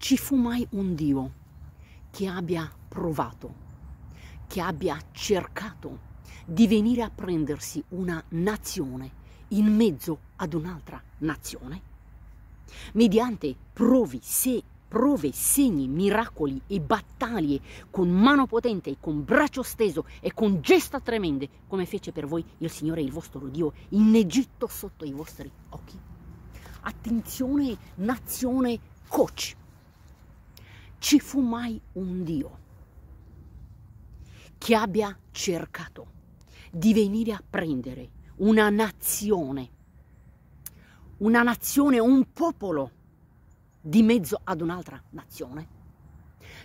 ci fu mai un Dio che abbia provato, che abbia cercato di venire a prendersi una nazione in mezzo ad un'altra nazione? Mediante provi, se, prove, segni, miracoli e battaglie con mano potente, e con braccio steso e con gesta tremende, come fece per voi il Signore il vostro Dio in Egitto sotto i vostri occhi? Attenzione, nazione coach! ci fu mai un Dio che abbia cercato di venire a prendere una nazione, una nazione, un popolo di mezzo ad un'altra nazione?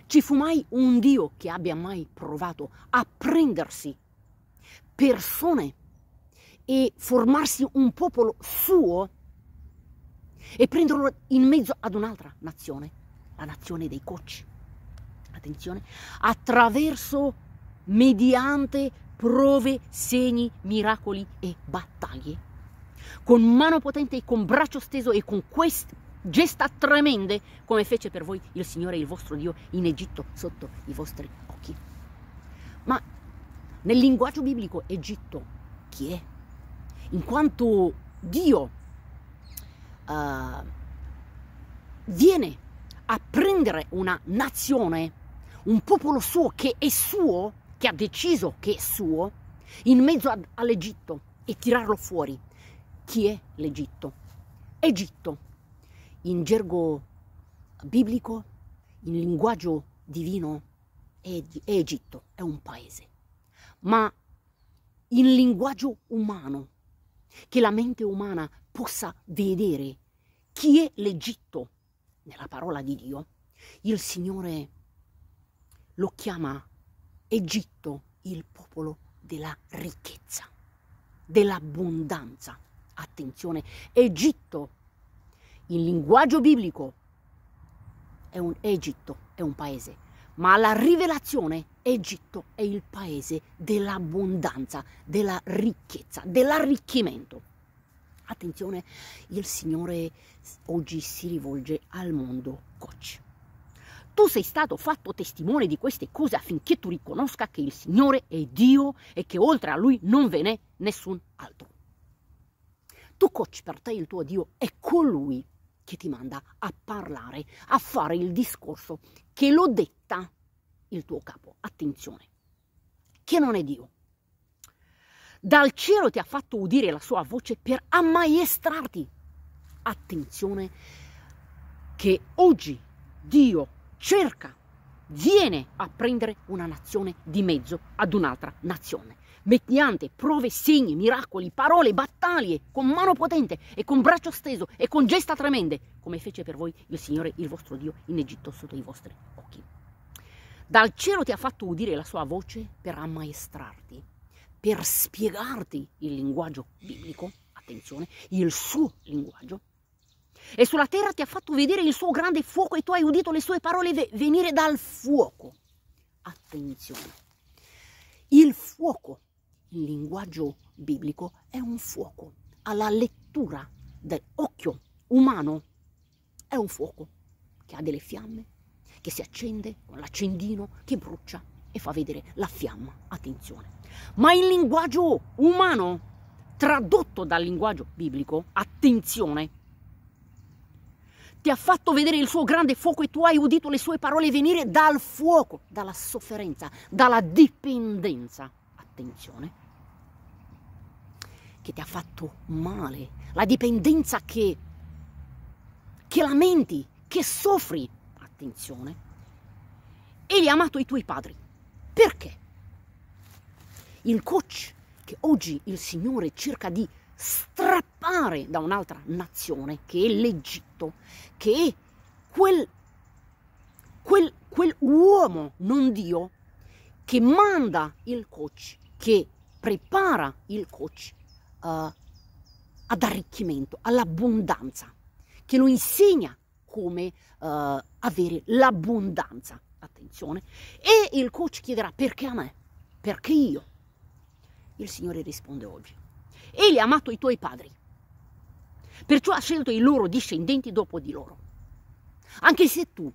Ci fu mai un Dio che abbia mai provato a prendersi persone e formarsi un popolo suo e prenderlo in mezzo ad un'altra nazione? la nazione dei cocci. Attenzione, attraverso, mediante prove, segni, miracoli e battaglie. Con mano potente e con braccio steso e con queste gesta tremende come fece per voi il Signore, il vostro Dio, in Egitto sotto i vostri occhi. Ma nel linguaggio biblico Egitto chi è? In quanto Dio uh, viene a prendere una nazione, un popolo suo che è suo, che ha deciso che è suo, in mezzo all'Egitto e tirarlo fuori. Chi è l'Egitto? Egitto, in gergo biblico, in linguaggio divino, è, è Egitto, è un paese. Ma in linguaggio umano, che la mente umana possa vedere chi è l'Egitto nella parola di Dio, il Signore lo chiama Egitto il popolo della ricchezza, dell'abbondanza. Attenzione, Egitto, in linguaggio biblico, è un Egitto, è un paese, ma alla rivelazione Egitto è il paese dell'abbondanza, della ricchezza, dell'arricchimento. Attenzione, il Signore oggi si rivolge al mondo coach. Tu sei stato fatto testimone di queste cose affinché tu riconosca che il Signore è Dio e che oltre a Lui non ve n'è nessun altro. Tu coach, per te il tuo Dio è colui che ti manda a parlare, a fare il discorso che lo detta il tuo capo. Attenzione, che non è Dio dal cielo ti ha fatto udire la sua voce per ammaestrarti. Attenzione che oggi Dio cerca, viene a prendere una nazione di mezzo ad un'altra nazione. Mediante prove, segni, miracoli, parole, battaglie, con mano potente e con braccio steso e con gesta tremende, come fece per voi il Signore, il vostro Dio, in Egitto sotto i vostri occhi. Dal cielo ti ha fatto udire la sua voce per ammaestrarti per spiegarti il linguaggio biblico, attenzione, il suo linguaggio, e sulla terra ti ha fatto vedere il suo grande fuoco e tu hai udito le sue parole venire dal fuoco. Attenzione. Il fuoco, il linguaggio biblico, è un fuoco. Alla lettura dell'occhio umano è un fuoco che ha delle fiamme, che si accende con l'accendino, che brucia e fa vedere la fiamma. Attenzione. Ma il linguaggio umano, tradotto dal linguaggio biblico, attenzione, ti ha fatto vedere il suo grande fuoco e tu hai udito le sue parole venire dal fuoco, dalla sofferenza, dalla dipendenza. Attenzione che ti ha fatto male, la dipendenza che, che lamenti, che soffri, attenzione, egli ha amato i tuoi padri, perché? Il coach che oggi il Signore cerca di strappare da un'altra nazione, che è l'Egitto, che è quel, quel, quel uomo, non Dio, che manda il coach, che prepara il coach uh, eh, ad arricchimento, all'abbondanza, che lo insegna come uh, avere l'abbondanza attenzione, e il coach chiederà perché a me, perché io. Il Signore risponde oggi, egli ha amato i tuoi padri, perciò ha scelto i loro discendenti dopo di loro. Anche se tu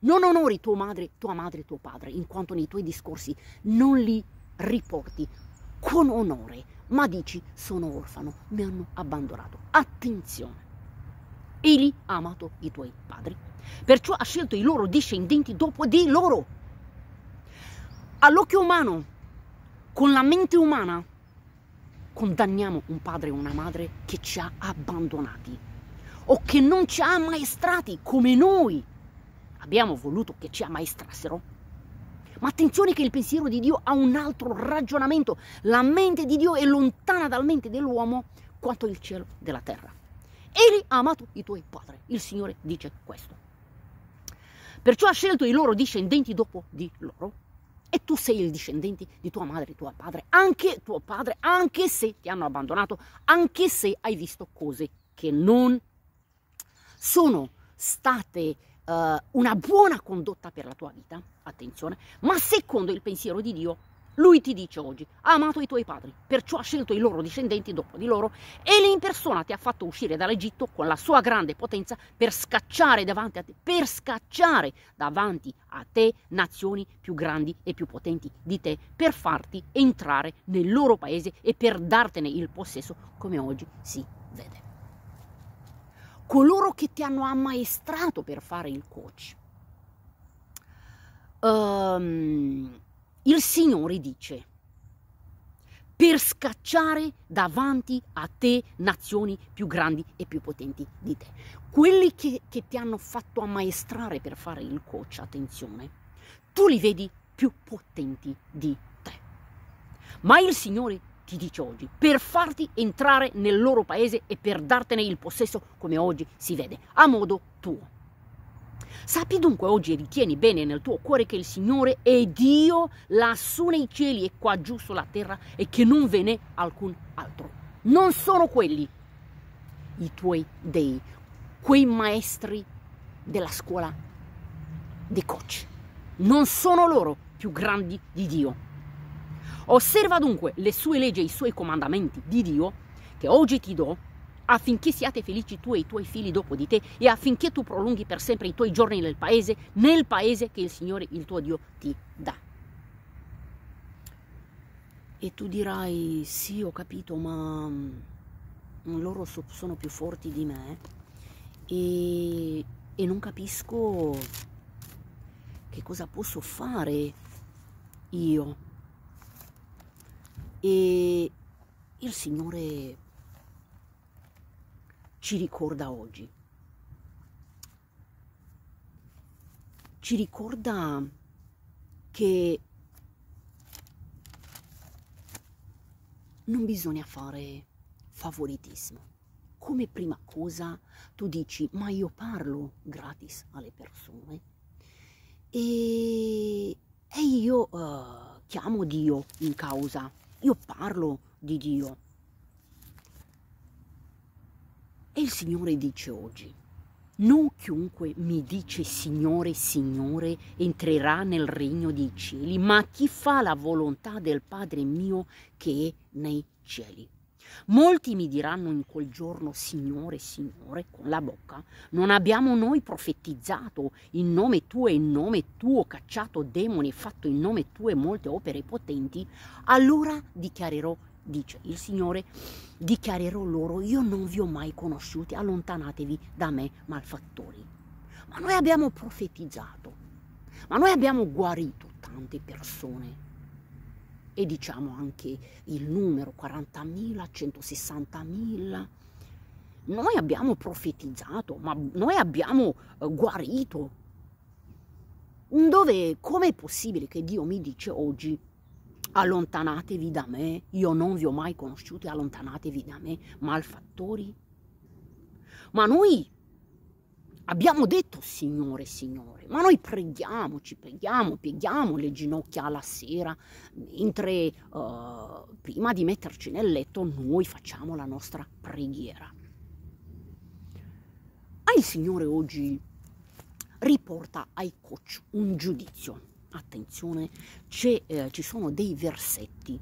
non onori tua madre, tua madre e tuo padre, in quanto nei tuoi discorsi non li riporti con onore, ma dici sono orfano, mi hanno abbandonato. Attenzione, egli ha amato i tuoi padri Perciò ha scelto i loro discendenti dopo di loro. All'occhio umano, con la mente umana, condanniamo un padre o una madre che ci ha abbandonati o che non ci ha ammaestrati come noi abbiamo voluto che ci ammaestrassero. Ma attenzione che il pensiero di Dio ha un altro ragionamento. La mente di Dio è lontana dalla mente dell'uomo quanto il cielo della terra. Egli ha amato i tuoi padri. Il Signore dice questo. Perciò ha scelto i loro discendenti dopo di loro. E tu sei il discendente di tua madre, di tuo padre, anche tuo padre, anche se ti hanno abbandonato, anche se hai visto cose che non sono state uh, una buona condotta per la tua vita, attenzione, ma secondo il pensiero di Dio lui ti dice oggi, ha amato i tuoi padri, perciò ha scelto i loro discendenti dopo di loro e lì in persona ti ha fatto uscire dall'Egitto con la sua grande potenza per scacciare davanti a te, per scacciare davanti a te nazioni più grandi e più potenti di te, per farti entrare nel loro paese e per dartene il possesso come oggi si vede. Coloro che ti hanno ammaestrato per fare il coach. Um, il Signore dice, per scacciare davanti a te nazioni più grandi e più potenti di te. Quelli che, che ti hanno fatto ammaestrare per fare il coach, attenzione, tu li vedi più potenti di te. Ma il Signore ti dice oggi, per farti entrare nel loro paese e per dartene il possesso come oggi si vede, a modo tuo. Sappi dunque oggi e ritieni bene nel tuo cuore che il Signore è Dio lassù nei cieli e qua giù sulla terra e che non ve n'è alcun altro. Non sono quelli i tuoi dei, quei maestri della scuola di coach. Non sono loro più grandi di Dio. Osserva dunque le sue leggi e i suoi comandamenti di Dio che oggi ti do affinché siate felici tu e i tuoi figli dopo di te e affinché tu prolunghi per sempre i tuoi giorni nel paese, nel paese che il Signore, il tuo Dio, ti dà. E tu dirai, sì ho capito, ma mm, loro sono più forti di me e, e non capisco che cosa posso fare io. E il Signore ci ricorda oggi. Ci ricorda che non bisogna fare favoritismo. Come prima cosa tu dici, ma io parlo gratis alle persone e, e io uh, chiamo Dio in causa, io parlo di Dio E il Signore dice oggi, non chiunque mi dice Signore, Signore, entrerà nel regno dei cieli, ma chi fa la volontà del Padre mio che è nei cieli. Molti mi diranno in quel giorno, Signore, Signore, con la bocca, non abbiamo noi profetizzato in nome tuo e in nome tuo cacciato demoni e fatto in nome tuo e molte opere potenti? Allora dichiarerò dice il Signore, dichiarerò loro, io non vi ho mai conosciuti, allontanatevi da me malfattori. Ma noi abbiamo profetizzato, ma noi abbiamo guarito tante persone e diciamo anche il numero 40.000, 160.000. Noi abbiamo profetizzato, ma noi abbiamo eh, guarito. Dove, è possibile che Dio mi dice oggi allontanatevi da me, io non vi ho mai conosciuti, allontanatevi da me, malfattori. Ma noi abbiamo detto Signore, Signore, ma noi preghiamo, ci preghiamo, pieghiamo le ginocchia alla sera, mentre uh, prima di metterci nel letto noi facciamo la nostra preghiera. Ah, il Signore oggi riporta ai coach un giudizio attenzione, eh, ci sono dei versetti.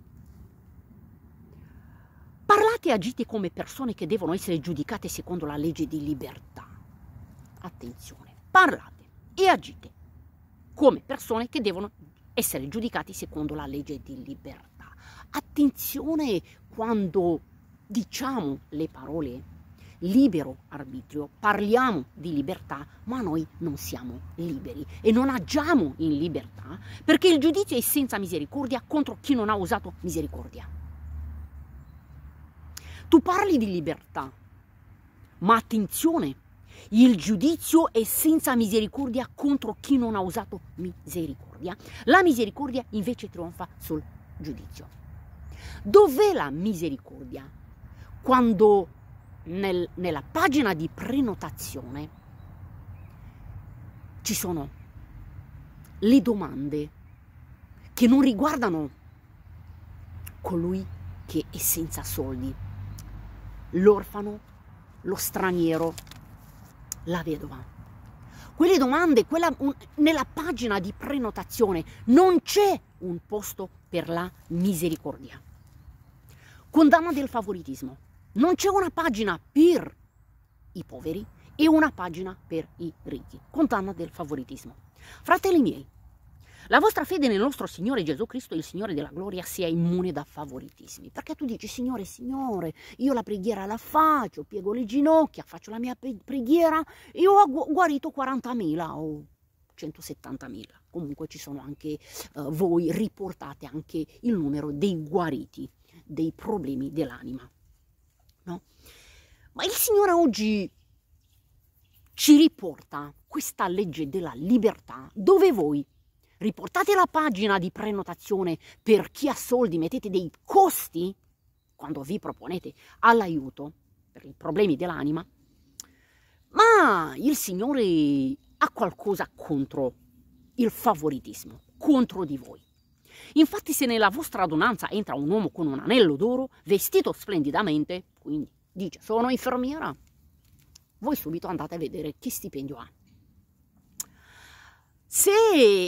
Parlate e agite come persone che devono essere giudicate secondo la legge di libertà. Attenzione, parlate e agite come persone che devono essere giudicate secondo la legge di libertà. Attenzione quando diciamo le parole libero arbitrio, parliamo di libertà, ma noi non siamo liberi e non agiamo in libertà perché il giudizio è senza misericordia contro chi non ha usato misericordia. Tu parli di libertà, ma attenzione, il giudizio è senza misericordia contro chi non ha usato misericordia. La misericordia invece trionfa sul giudizio. Dov'è la misericordia? Quando nel, nella pagina di prenotazione ci sono le domande che non riguardano colui che è senza soldi, l'orfano, lo straniero, la vedova. Quelle domande, quella, un, nella pagina di prenotazione non c'è un posto per la misericordia. Condanna del favoritismo non c'è una pagina per i poveri e una pagina per i ricchi. Condanna del favoritismo. Fratelli miei, la vostra fede nel nostro Signore Gesù Cristo, il Signore della gloria, sia immune da favoritismi. Perché tu dici, Signore, Signore, io la preghiera la faccio, piego le ginocchia, faccio la mia preghiera e ho guarito 40.000 o 170.000. Comunque ci sono anche uh, voi, riportate anche il numero dei guariti, dei problemi dell'anima no? Ma il Signore oggi ci riporta questa legge della libertà dove voi riportate la pagina di prenotazione per chi ha soldi, mettete dei costi quando vi proponete all'aiuto per i problemi dell'anima, ma il Signore ha qualcosa contro il favoritismo, contro di voi. Infatti se nella vostra adunanza entra un uomo con un anello d'oro, vestito splendidamente, quindi dice sono infermiera, voi subito andate a vedere che stipendio ha. Se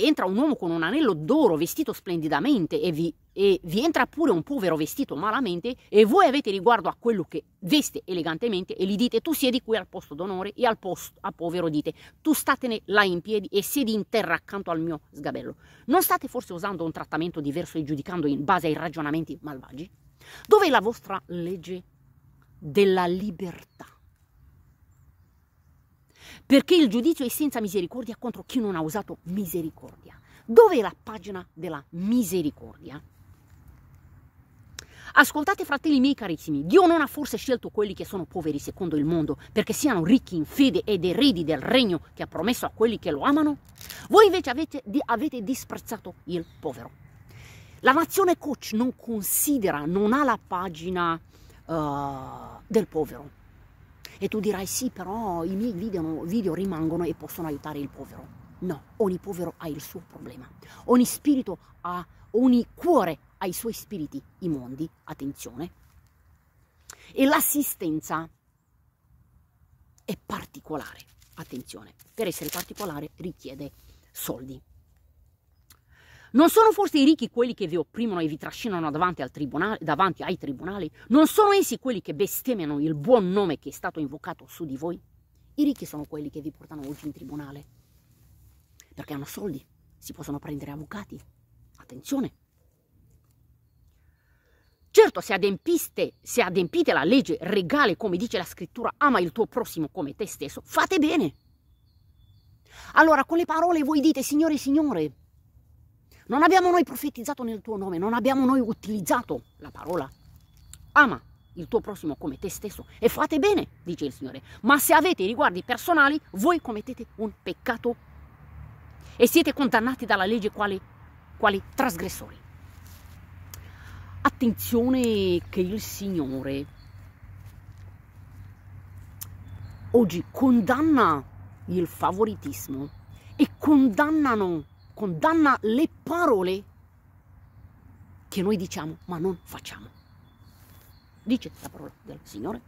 entra un uomo con un anello d'oro vestito splendidamente e vi e vi entra pure un povero vestito malamente e voi avete riguardo a quello che veste elegantemente e gli dite tu siedi qui al posto d'onore e al posto a povero dite tu statene là in piedi e siedi in terra accanto al mio sgabello. Non state forse usando un trattamento diverso e giudicando in base ai ragionamenti malvagi? Dov'è la vostra legge della libertà? Perché il giudizio è senza misericordia contro chi non ha usato misericordia. Dov'è la pagina della misericordia? Ascoltate fratelli miei carissimi, Dio non ha forse scelto quelli che sono poveri secondo il mondo perché siano ricchi in fede ed eredi del regno che ha promesso a quelli che lo amano? Voi invece avete, avete disprezzato il povero. La nazione coach non considera, non ha la pagina uh, del povero. E tu dirai sì, però i miei video, video rimangono e possono aiutare il povero. No, ogni povero ha il suo problema, ogni spirito ha, ogni cuore ai suoi spiriti immondi, attenzione. E l'assistenza è particolare, attenzione, per essere particolare richiede soldi. Non sono forse i ricchi quelli che vi opprimono e vi trascinano davanti, davanti, ai tribunali? Non sono essi quelli che bestemmiano il buon nome che è stato invocato su di voi? I ricchi sono quelli che vi portano oggi in tribunale. Perché hanno soldi, si possono prendere avvocati. Attenzione! Certo, se, adempiste, se adempite la legge regale, come dice la scrittura, ama il tuo prossimo come te stesso, fate bene. Allora, con le parole voi dite, Signore, Signore, non abbiamo noi profetizzato nel tuo nome, non abbiamo noi utilizzato la parola. Ama il tuo prossimo come te stesso e fate bene, dice il Signore. Ma se avete riguardi personali, voi commettete un peccato e siete condannati dalla legge quali, quali trasgressori. Attenzione che il Signore oggi condanna il favoritismo e condannano, condanna le parole che noi diciamo ma non facciamo. Dice la parola del Signore.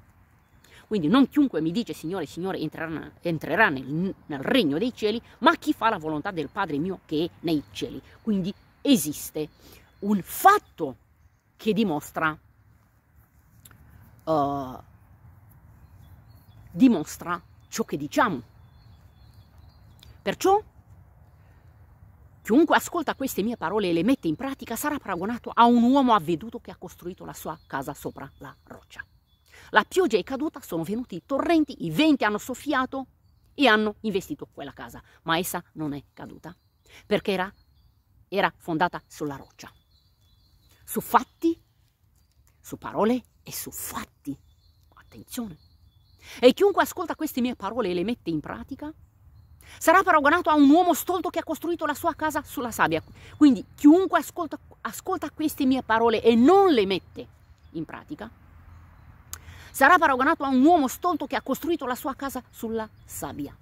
Quindi non chiunque mi dice Signore, Signore entrerà, entrerà nel, nel, regno dei cieli, ma chi fa la volontà del Padre mio che è nei cieli. Quindi esiste un fatto che dimostra, uh, dimostra ciò che diciamo. Perciò Chiunque ascolta queste mie parole e le mette in pratica sarà paragonato a un uomo avveduto che ha costruito la sua casa sopra la roccia. La pioggia è caduta, sono venuti i torrenti, i venti hanno soffiato e hanno investito quella casa, ma essa non è caduta perché era, era fondata sulla roccia su fatti, su parole e su fatti. Attenzione. E chiunque ascolta queste mie parole e le mette in pratica sarà paragonato a un uomo stolto che ha costruito la sua casa sulla sabbia. Quindi chiunque ascolta, ascolta queste mie parole e non le mette in pratica sarà paragonato a un uomo stolto che ha costruito la sua casa sulla sabbia.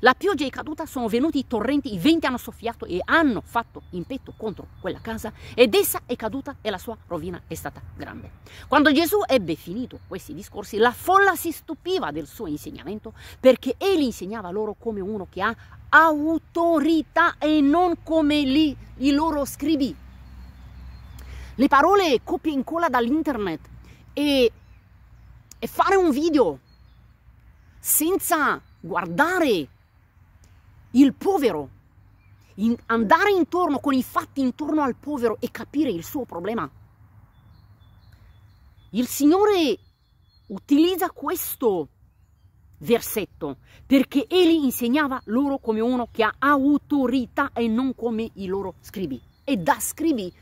La pioggia è caduta, sono venuti i torrenti, i venti hanno soffiato e hanno fatto impetto contro quella casa ed essa è caduta e la sua rovina è stata grande. Quando Gesù ebbe finito questi discorsi, la folla si stupiva del suo insegnamento perché egli insegnava loro come uno che ha autorità e non come li, i loro scrivi. Le parole copie e incolla dall'internet e, e fare un video senza guardare il povero, in andare intorno con i fatti intorno al povero e capire il suo problema. Il Signore utilizza questo versetto perché Eli insegnava loro come uno che ha autorità e non come i loro scribi. E da scribi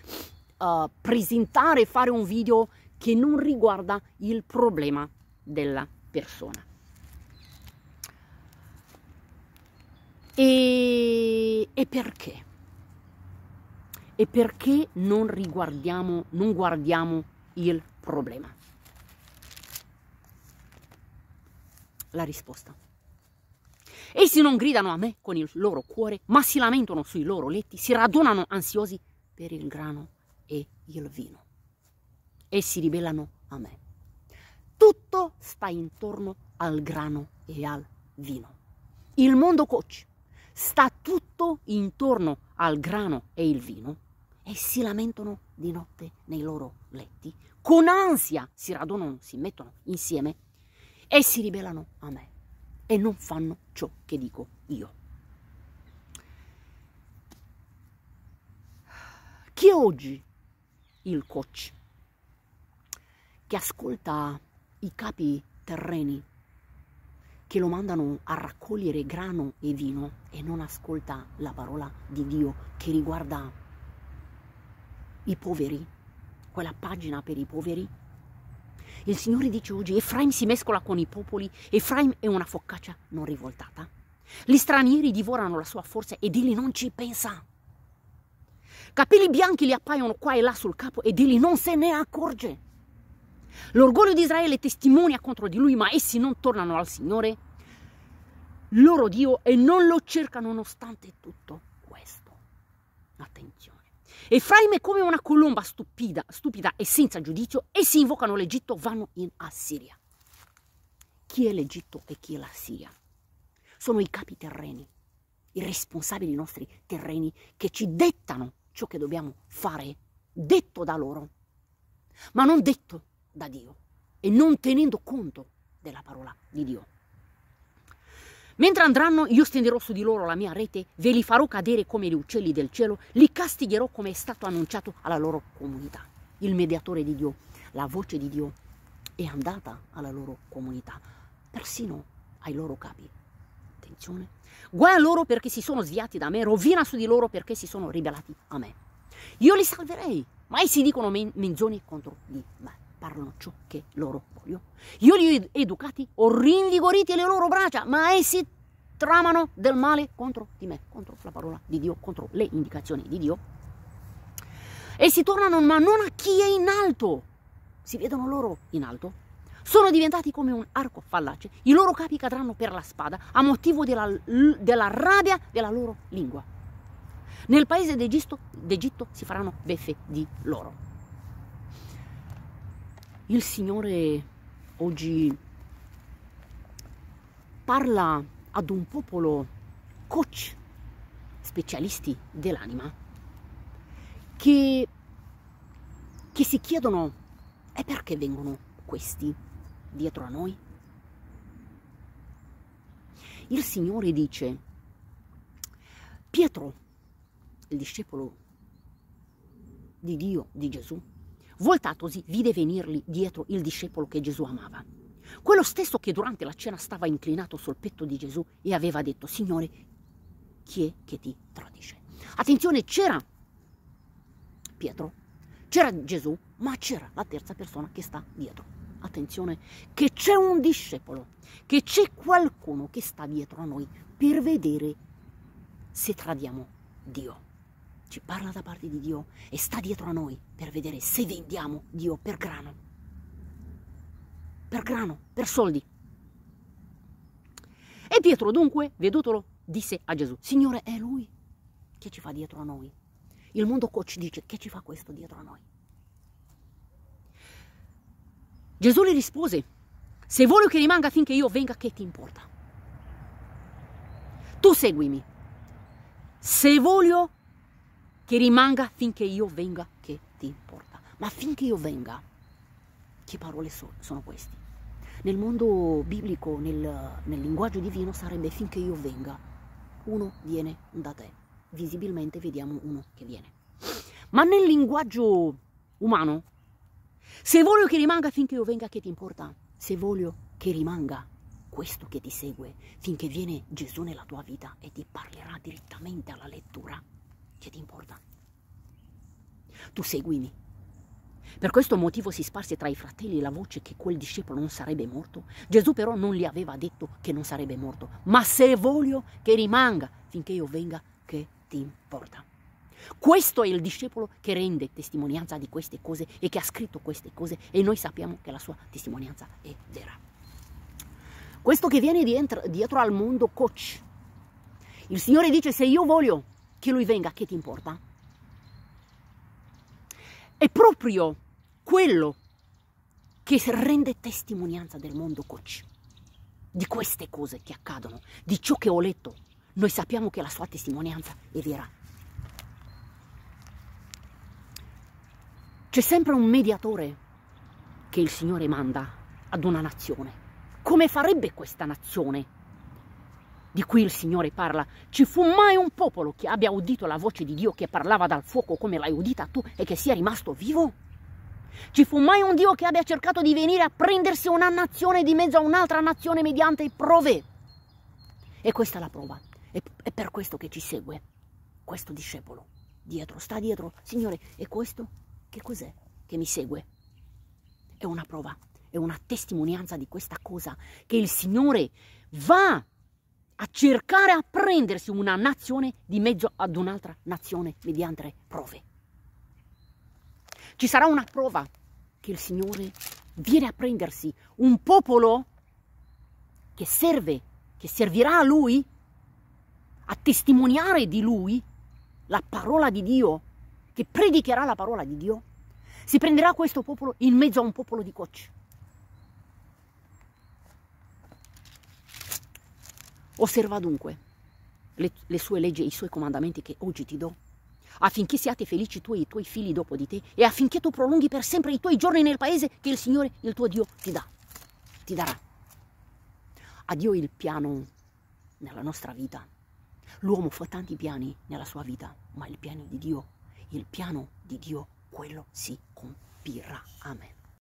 uh, presentare, fare un video che non riguarda il problema della persona. E, e perché? E perché non riguardiamo, non guardiamo il problema? La risposta. Essi non gridano a me con il loro cuore, ma si lamentano sui loro letti, si radunano ansiosi per il grano e il vino. E si ribellano a me. Tutto sta intorno al grano e al vino. Il mondo coach sta tutto intorno al grano e il vino e si lamentano di notte nei loro letti, con ansia si radunano, si mettono insieme e si ribellano a me e non fanno ciò che dico io. Chi è oggi il coach che ascolta i capi terreni che lo mandano a raccogliere grano e vino e non ascolta la parola di Dio che riguarda i poveri, quella pagina per i poveri. Il Signore dice oggi, Efraim si mescola con i popoli, Efraim è una focaccia non rivoltata. Gli stranieri divorano la sua forza ed egli non ci pensa. Capelli bianchi gli appaiono qua e là sul capo ed egli non se ne accorge. L'orgoglio di Israele testimonia contro di lui, ma essi non tornano al Signore, loro Dio, e non lo cercano nonostante tutto questo. Attenzione. Efraime come una colomba stupida, stupida e senza giudizio, essi invocano l'Egitto, vanno in Assiria. Chi è l'Egitto e chi è l'Assiria? Sono i capi terreni, i responsabili dei nostri terreni che ci dettano ciò che dobbiamo fare, detto da loro, ma non detto da Dio e non tenendo conto della parola di Dio. Mentre andranno, io stenderò su di loro la mia rete, ve li farò cadere come gli uccelli del cielo, li castigherò come è stato annunciato alla loro comunità. Il mediatore di Dio, la voce di Dio è andata alla loro comunità, persino ai loro capi. Attenzione. Guai a loro perché si sono sviati da me, rovina su di loro perché si sono ribellati a me. Io li salverei, mai si dicono menzogne contro di me parlano ciò che loro vogliono. Io li ho educati, ho rinvigoriti le loro braccia, ma essi tramano del male contro di me, contro la parola di Dio, contro le indicazioni di Dio. E si tornano, ma non a chi è in alto. Si vedono loro in alto. Sono diventati come un arco fallace. I loro capi cadranno per la spada a motivo della, della rabbia della loro lingua. Nel paese d'Egitto si faranno beffe di loro il Signore oggi parla ad un popolo coach, specialisti dell'anima, che, che si chiedono e perché vengono questi dietro a noi? Il Signore dice, Pietro, il discepolo di Dio, di Gesù, Voltatosi, vide venirgli dietro il discepolo che Gesù amava. Quello stesso che durante la cena stava inclinato sul petto di Gesù e aveva detto, Signore, chi è che ti tradisce? Attenzione, c'era Pietro, c'era Gesù, ma c'era la terza persona che sta dietro. Attenzione, che c'è un discepolo, che c'è qualcuno che sta dietro a noi per vedere se tradiamo Dio ci parla da parte di Dio e sta dietro a noi per vedere se vendiamo Dio per grano, per grano, per soldi. E Pietro dunque, vedutolo, disse a Gesù, Signore è Lui che ci fa dietro a noi. Il mondo coach dice che ci fa questo dietro a noi. Gesù le rispose, se voglio che rimanga finché io venga, che ti importa? Tu seguimi. Se voglio che rimanga finché io venga, che ti importa. Ma finché io venga, che parole so, sono queste? Nel mondo biblico, nel, nel linguaggio divino, sarebbe finché io venga. Uno viene da te. Visibilmente vediamo uno che viene. Ma nel linguaggio umano, se voglio che rimanga finché io venga, che ti importa? Se voglio che rimanga questo che ti segue, finché viene Gesù nella tua vita e ti parlerà direttamente alla lettura che ti importa? Tu seguimi. Per questo motivo si sparse tra i fratelli la voce che quel discepolo non sarebbe morto. Gesù però non gli aveva detto che non sarebbe morto, ma se voglio che rimanga finché io venga, che ti importa? Questo è il discepolo che rende testimonianza di queste cose e che ha scritto queste cose e noi sappiamo che la sua testimonianza è vera. Questo che viene dietro, al mondo coach. Il Signore dice se io voglio che lui venga, che ti importa? È proprio quello che rende testimonianza del mondo coach, di queste cose che accadono, di ciò che ho letto. Noi sappiamo che la sua testimonianza è vera. C'è sempre un mediatore che il Signore manda ad una nazione. Come farebbe questa nazione di cui il Signore parla. Ci fu mai un popolo che abbia udito la voce di Dio che parlava dal fuoco come l'hai udita tu e che sia rimasto vivo? Ci fu mai un Dio che abbia cercato di venire a prendersi una nazione di mezzo a un'altra nazione mediante prove? E questa è la prova. È per questo che ci segue questo discepolo. Dietro, sta dietro. Signore, e questo che cos'è che mi segue? È una prova, è una testimonianza di questa cosa che il Signore va a cercare a prendersi una nazione di mezzo ad un'altra nazione mediante prove. Ci sarà una prova che il Signore viene a prendersi un popolo che serve, che servirà a Lui, a testimoniare di Lui la parola di Dio, che predicherà la parola di Dio. Si prenderà questo popolo in mezzo a un popolo di cocci Osserva dunque le, le sue leggi e i suoi comandamenti che oggi ti do, affinché siate felici tu e i tuoi figli dopo di te e affinché tu prolunghi per sempre i tuoi giorni nel paese che il Signore, il tuo Dio, ti dà, ti darà. A Dio il piano nella nostra vita. L'uomo fa tanti piani nella sua vita, ma il piano di Dio, il piano di Dio, quello si compirà. Amen.